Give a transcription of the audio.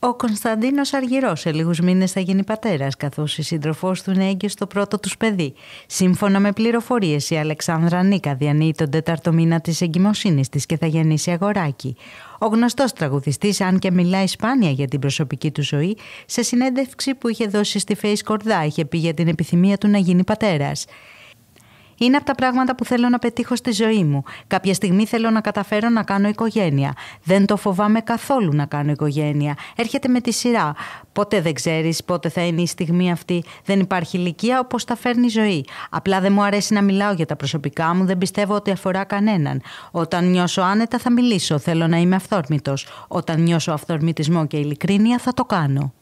Ο Κωνσταντίνος Αργυρός σε λίγους μήνες θα γίνει πατέρας, καθώς η σύντροφός του είναι έγκυος στο πρώτο τους παιδί. Σύμφωνα με πληροφορίες, η Αλεξάνδρα Νίκα διανύει τον τέταρτο μήνα της εγκυμοσύνης της και θα γεννήσει αγοράκι. Ο γνωστός τραγουδιστής, αν και μιλάει σπάνια για την προσωπική του ζωή, σε συνέντευξη που είχε δώσει στη Face Κορδά είχε πει για την επιθυμία του να γίνει πατέρας. Είναι από τα πράγματα που θέλω να πετύχω στη ζωή μου. Κάποια στιγμή θέλω να καταφέρω να κάνω οικογένεια. Δεν το φοβάμαι καθόλου να κάνω οικογένεια. Έρχεται με τη σειρά. Ποτέ δεν ξέρεις πότε θα είναι η στιγμή αυτή. Δεν υπάρχει ηλικία όπως τα φέρνει η ζωή. Απλά δεν μου αρέσει να μιλάω για τα προσωπικά μου, δεν πιστεύω ότι αφορά κανέναν. Όταν νιώσω άνετα θα μιλήσω. Θέλω να είμαι αυθόρμητος. Όταν νιώσω αυθορμητισμό και ειλικρίνεια θα το κάνω.